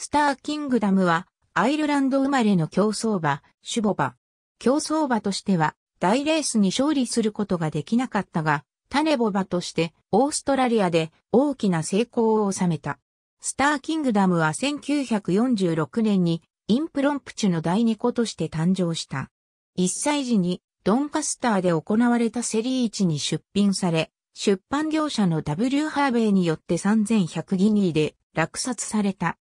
スターキングダムは、アイルランド生まれの競走馬、シュボバ。競走馬としては、大レースに勝利することができなかったが、タネボバとしてオーストラリアで大きな成功を収めた。スターキングダムは1946年にインプロンプチュの第2子として誕生した。1歳時にドンカスターで行われたセリーチに出品され、出版業者の W ハーベイによって3100ギニーで落札された。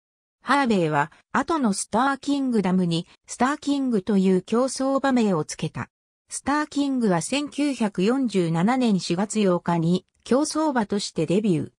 ハーベイは、後のスターキングダムに、スターキングという競争場名をつけた。スターキングは1947年4月8日に、競争場としてデビュー。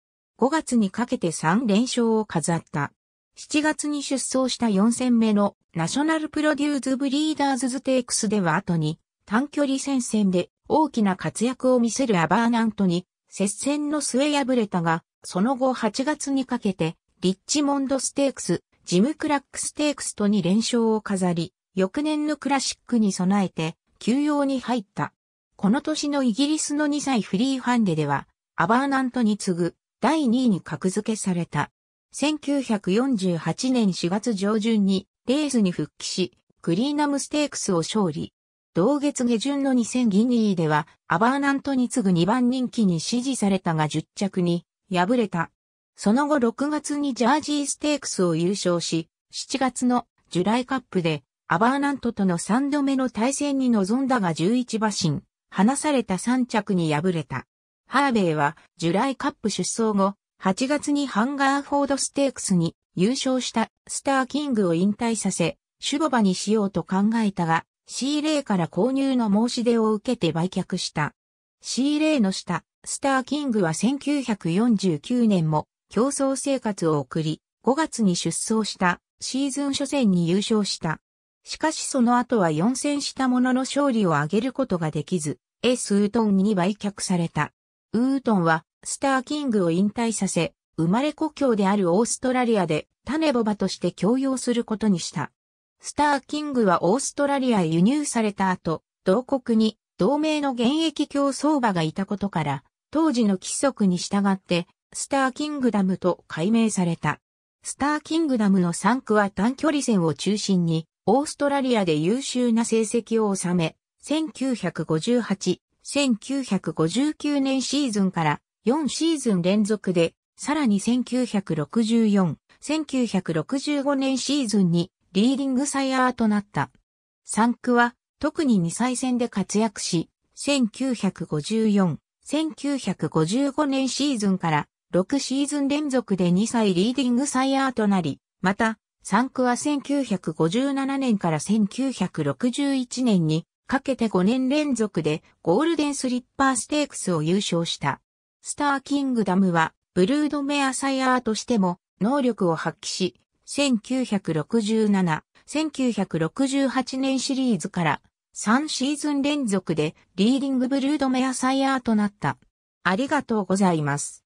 5月にかけて3連勝を飾った。7月に出走した4戦目のナショナルプロデューズブリーダーズズテイクスでは後に短距離戦線で大きな活躍を見せるアバーナントに接戦の末敗れたが、その後8月にかけてリッチモンドステークス、ジム・クラックステークスと2連勝を飾り、翌年のクラシックに備えて、休養に入った。この年のイギリスの2歳フリーハンデでは、アバーナントに次ぐ第2位に格付けされた。1948年4月上旬にレースに復帰し、クリーナムステークスを勝利。同月下旬の2000ギニーでは、アバーナントに次ぐ2番人気に支持されたが10着に敗れた。その後6月にジャージーステークスを優勝し、7月のジュライカップでアバーナントとの3度目の対戦に臨んだが11馬身、離された3着に敗れた。ハーベイはジュライカップ出走後、8月にハンガーフォードステークスに優勝したスターキングを引退させ、シュボバにしようと考えたが、C レーから購入の申し出を受けて売却した。C レーの下、スターキングは1949年も競争生活を送り、5月に出走したシーズン初戦に優勝した。しかしその後は4戦したものの勝利を挙げることができず、エースウートンに売却された。ウートンはスターキングを引退させ、生まれ故郷であるオーストラリアで種ボバとして共用することにした。スターキングはオーストラリアへ輸入された後、同国に同盟の現役競走馬がいたことから、当時の規則に従ってスターキングダムと改名された。スターキングダムの3区は短距離戦を中心に、オーストラリアで優秀な成績を収め、1958、1959年シーズンから4シーズン連続で、さらに1964、1965年シーズンにリーディングサイヤーとなった。3区は特に2歳戦で活躍し、1954、1955年シーズンから6シーズン連続で2歳リーディングサイヤーとなり、また、3区は1957年から1961年にかけて5年連続でゴールデンスリッパーステークスを優勝した。スターキングダムはブルードメアサイヤーとしても能力を発揮し、1967、1968年シリーズから3シーズン連続でリーディングブルードメアサイヤーとなった。ありがとうございます。